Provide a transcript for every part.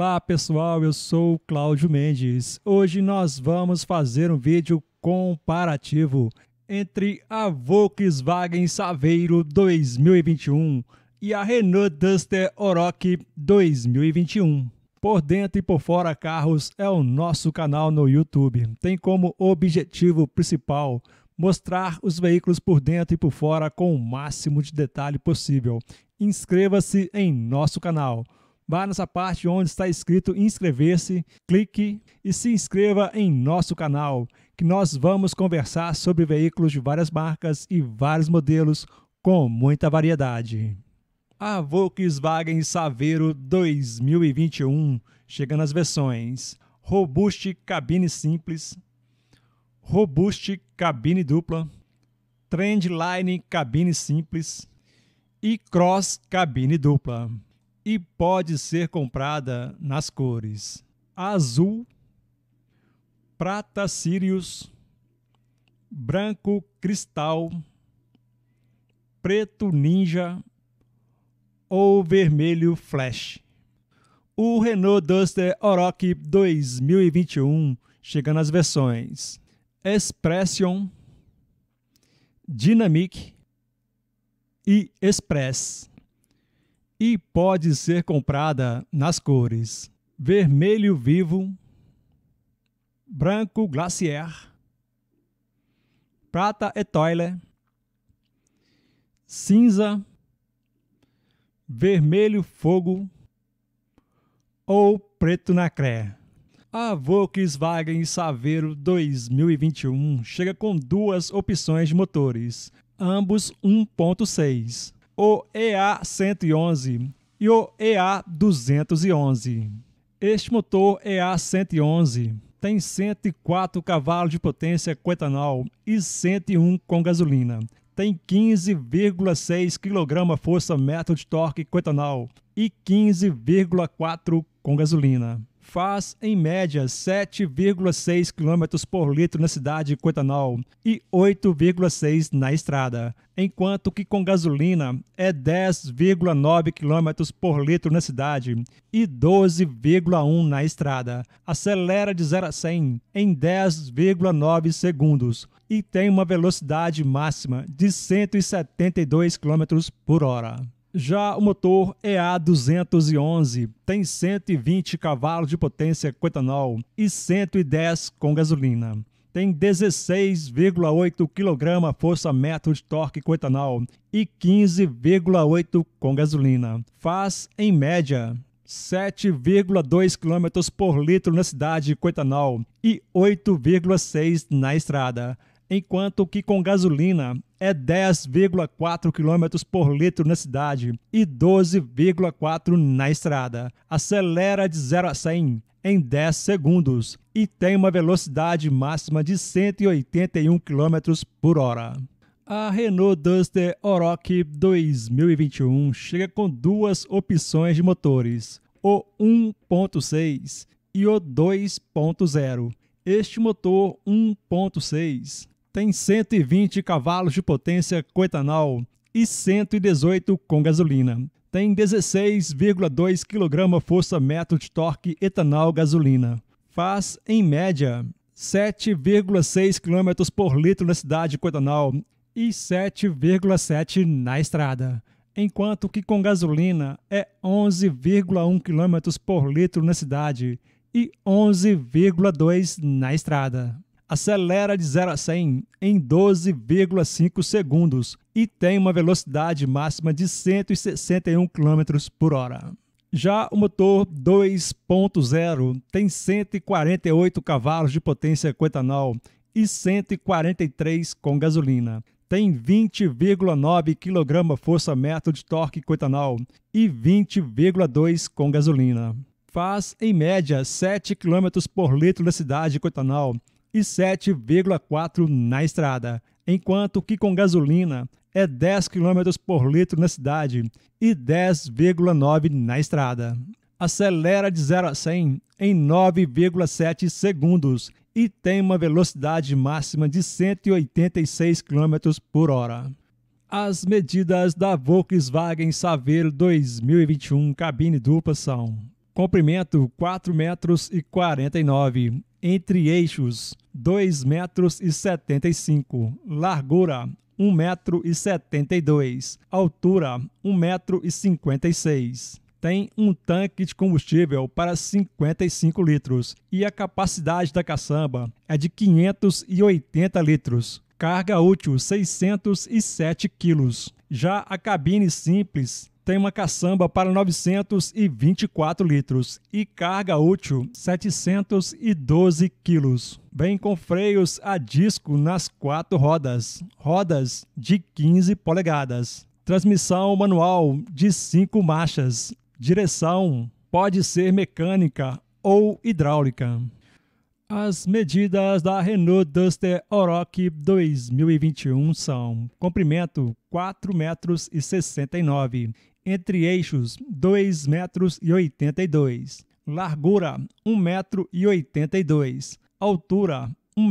Olá pessoal, eu sou Cláudio Mendes. Hoje nós vamos fazer um vídeo comparativo entre a Volkswagen Saveiro 2021 e a Renault Duster Oroque 2021. Por dentro e por fora carros é o nosso canal no YouTube. Tem como objetivo principal mostrar os veículos por dentro e por fora com o máximo de detalhe possível. Inscreva-se em nosso canal. Vá nessa parte onde está escrito inscrever-se, clique e se inscreva em nosso canal, que nós vamos conversar sobre veículos de várias marcas e vários modelos com muita variedade. A Volkswagen Saveiro 2021, chegando às versões Robust cabine simples, Robust cabine dupla, Trendline cabine simples e Cross cabine dupla e pode ser comprada nas cores azul, prata Sirius, branco cristal, preto ninja ou vermelho flash. O Renault Duster Oroch 2021 chega nas versões Expression, Dynamic e Express e pode ser comprada nas cores vermelho vivo, branco glacier, prata etoile, cinza, vermelho fogo ou preto na A Volkswagen Saveiro 2021 chega com duas opções de motores, ambos 1.6 o EA111 e o EA211. Este motor EA111 tem 104 cavalos de potência com etanol e 101 com gasolina. Tem 15,6 kgfm força metro de torque com etanol e 15,4 com gasolina faz, em média, 7,6 km por litro na cidade com etanol e 8,6 na estrada, enquanto que com gasolina é 10,9 km por litro na cidade e 12,1 na estrada. Acelera de 0 a 100 em 10,9 segundos e tem uma velocidade máxima de 172 km por hora. Já o motor EA211 tem 120 cavalos de potência com etanol e 110 com gasolina. Tem 16,8 kg força-metro de torque com etanol e 15,8 com gasolina. Faz, em média, 7,2 km por litro na cidade com etanol e 8,6 na estrada enquanto que com gasolina é 10,4 km por litro na cidade e 12,4 na estrada. Acelera de 0 a 100 em 10 segundos e tem uma velocidade máxima de 181 km por hora. A Renault Duster Oroque 2021 chega com duas opções de motores, o 1.6 e o 2.0. Este motor 1.6 tem 120 cavalos de potência com etanol e 118 com gasolina. Tem 16,2 kg força-metro de torque etanol-gasolina. Faz, em média, 7,6 km por litro na cidade com etanol e 7,7 na estrada, enquanto que com gasolina é 11,1 km por litro na cidade e 11,2 na estrada acelera de 0 a 100 em 12,5 segundos e tem uma velocidade máxima de 161 km por hora. Já o motor 2.0 tem 148 cavalos de potência com etanol e 143 com gasolina. Tem 20,9 kgfm de torque com etanol e 20,2 com gasolina. Faz, em média, 7 km por litro da cidade com etanol e 7,4 na estrada, enquanto que com gasolina é 10 km por litro na cidade e 10,9 na estrada. Acelera de 0 a 100 em 9,7 segundos e tem uma velocidade máxima de 186 km por hora. As medidas da Volkswagen Saveiro 2021 cabine dupla são comprimento 4 metros e 49 entre eixos 2,75 metros e 75, largura 1,72 metro e 72, altura 1,56 metro e 56. Tem um tanque de combustível para 55 litros e a capacidade da caçamba é de 580 litros. Carga útil 607 quilos. Já a cabine simples tem uma caçamba para 924 litros e carga útil 712 quilos. Vem com freios a disco nas quatro rodas, rodas de 15 polegadas, transmissão manual de 5 marchas, direção pode ser mecânica ou hidráulica. As medidas da Renault Duster Oroch 2021 são comprimento 4,69 metros entre eixos 2,82 metros largura 1,82 metro altura 1,69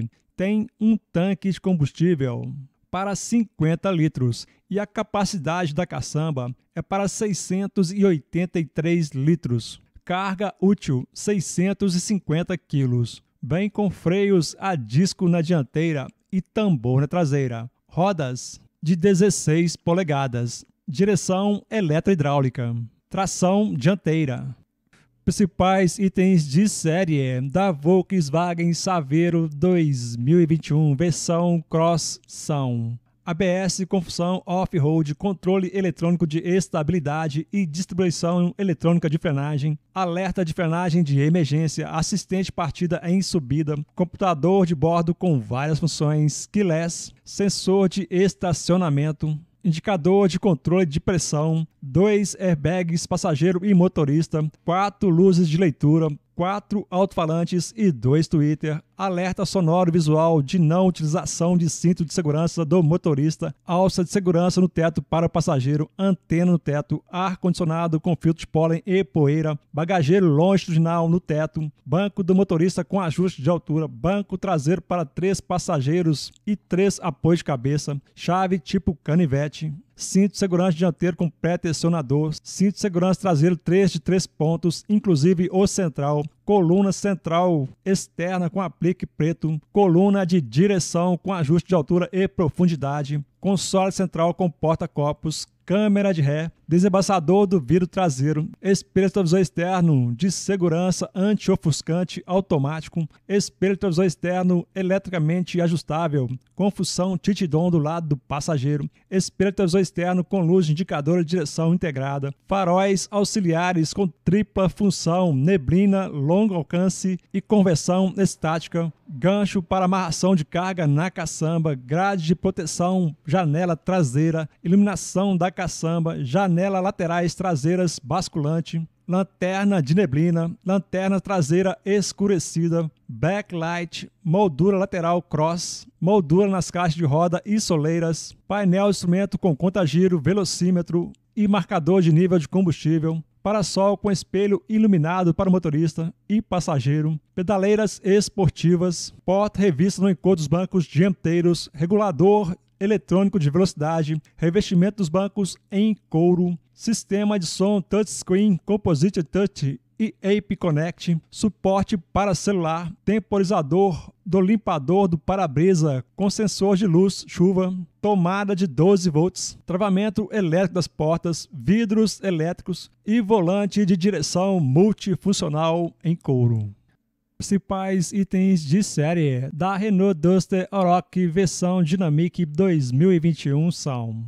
metro Tem um tanque de combustível para 50 litros e a capacidade da caçamba é para 683 litros. Carga útil 650 quilos, Vem com freios a disco na dianteira e tambor na traseira. Rodas de 16 polegadas, direção eletrohidráulica, tração dianteira. Principais itens de série é da Volkswagen Saveiro 2021 versão Cross são ABS, confusão, off-road, controle eletrônico de estabilidade e distribuição eletrônica de frenagem, alerta de frenagem de emergência, assistente partida em subida, computador de bordo com várias funções, keyless, sensor de estacionamento, indicador de controle de pressão, dois airbags passageiro e motorista, quatro luzes de leitura, quatro alto-falantes e dois Twitter, alerta sonoro visual de não utilização de cinto de segurança do motorista, alça de segurança no teto para o passageiro, antena no teto, ar-condicionado com filtro de pólen e poeira, bagageiro longitudinal no teto, banco do motorista com ajuste de altura, banco traseiro para três passageiros e três apoios de cabeça, chave tipo canivete, cinto de segurança dianteiro com pré-tensionador, cinto de segurança traseiro 3 de 3 pontos, inclusive o central, coluna central externa com aplique preto, coluna de direção com ajuste de altura e profundidade, console central com porta-copos, câmera de ré, desembaçador do vidro traseiro, espelho retrovisor externo de segurança anti-ofuscante automático, espelho retrovisor externo eletricamente ajustável, com função titidom do lado do passageiro, espelho retrovisor externo com luz indicadora de direção integrada, faróis auxiliares com tripla função, neblina, longo alcance e conversão estática, gancho para amarração de carga na caçamba, grade de proteção, janela traseira, iluminação da caçamba, janela laterais traseiras basculante, lanterna de neblina, lanterna traseira escurecida, backlight, moldura lateral cross, moldura nas caixas de roda e soleiras, painel instrumento com conta-giro, velocímetro e marcador de nível de combustível, parasol com espelho iluminado para o motorista e passageiro, pedaleiras esportivas, porta-revista no encontro dos bancos dianteiros, regulador eletrônico de velocidade, revestimento dos bancos em couro, sistema de som touchscreen composite touch e Ape Connect, suporte para celular, temporizador do limpador do para-brisa com sensor de luz, chuva, tomada de 12 volts, travamento elétrico das portas, vidros elétricos e volante de direção multifuncional em couro. Principais itens de série da Renault Duster Oroch versão Dynamic 2021 são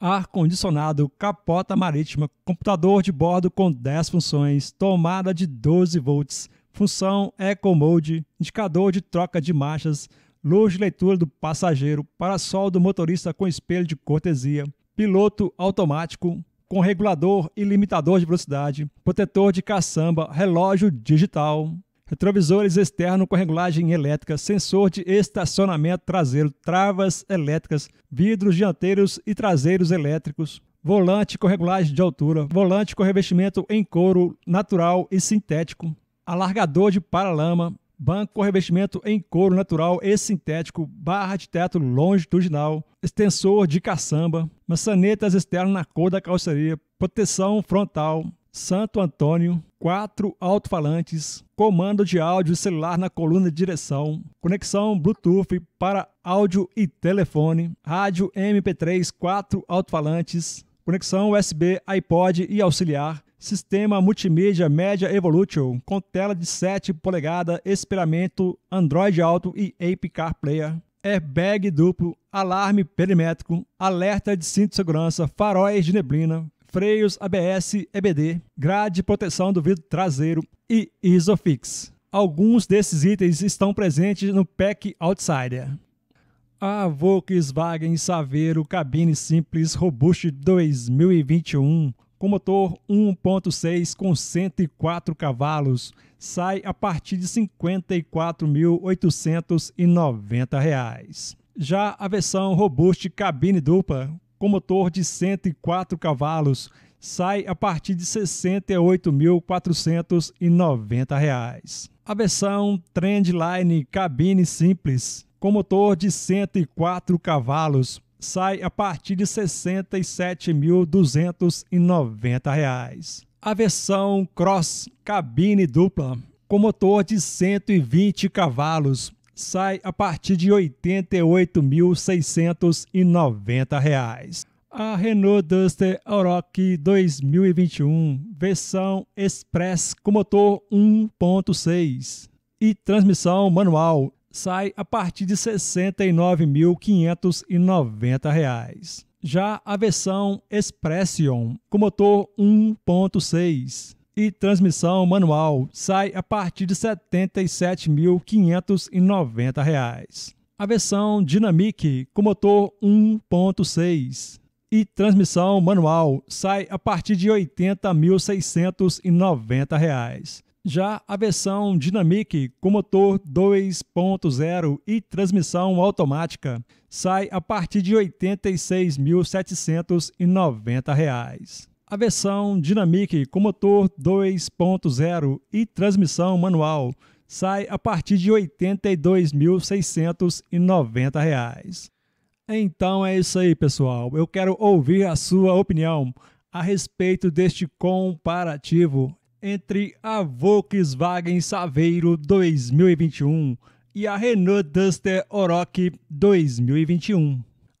ar-condicionado, capota marítima, computador de bordo com 10 funções, tomada de 12 volts, função Eco Mode, indicador de troca de marchas, luz de leitura do passageiro, para-sol do motorista com espelho de cortesia, piloto automático com regulador e limitador de velocidade, protetor de caçamba, relógio digital, retrovisores externo com regulagem elétrica, sensor de estacionamento traseiro, travas elétricas, vidros dianteiros e traseiros elétricos, volante com regulagem de altura, volante com revestimento em couro natural e sintético, alargador de paralama, banco com revestimento em couro natural e sintético, barra de teto longitudinal, extensor de caçamba, maçanetas externas na cor da calçaria, proteção frontal, Santo Antônio, quatro alto-falantes, comando de áudio celular na coluna de direção, conexão Bluetooth para áudio e telefone, rádio MP3, quatro alto-falantes, conexão USB, iPod e auxiliar, sistema multimídia Media Evolution com tela de 7 polegadas, espelhamento Android Auto e Ape Car Player, airbag duplo, alarme perimétrico, alerta de cinto de segurança, faróis de neblina, freios ABS, EBD, grade de proteção do vidro traseiro e Isofix. Alguns desses itens estão presentes no pack Outsider. A Volkswagen Saveiro cabine simples Robust 2021 com motor 1.6 com 104 cavalos sai a partir de R$ 54.890. Já a versão Robust cabine dupla com motor de 104 cavalos. Sai a partir de R$ 68.490. A versão Trendline cabine simples com motor de 104 cavalos sai a partir de R$ 67.290. A versão Cross cabine dupla com motor de 120 cavalos sai a partir de R$ 88.690. A Renault Duster Oroch 2021, versão Express com motor 1.6 e transmissão manual, sai a partir de R$ 69.590. Já a versão Expression com motor 1.6 e transmissão manual sai a partir de R$ 77.590. A versão Dynamic com motor 1.6 e transmissão manual sai a partir de R$ 80.690. Já a versão Dynamic com motor 2.0 e transmissão automática sai a partir de R$ 86.790. A versão Dynamic com motor 2.0 e transmissão manual sai a partir de R$ 82.690. Então é isso aí, pessoal. Eu quero ouvir a sua opinião a respeito deste comparativo entre a Volkswagen Saveiro 2021 e a Renault Duster Oroch 2021.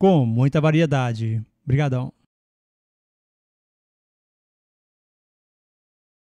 com muita variedade. Obrigadão.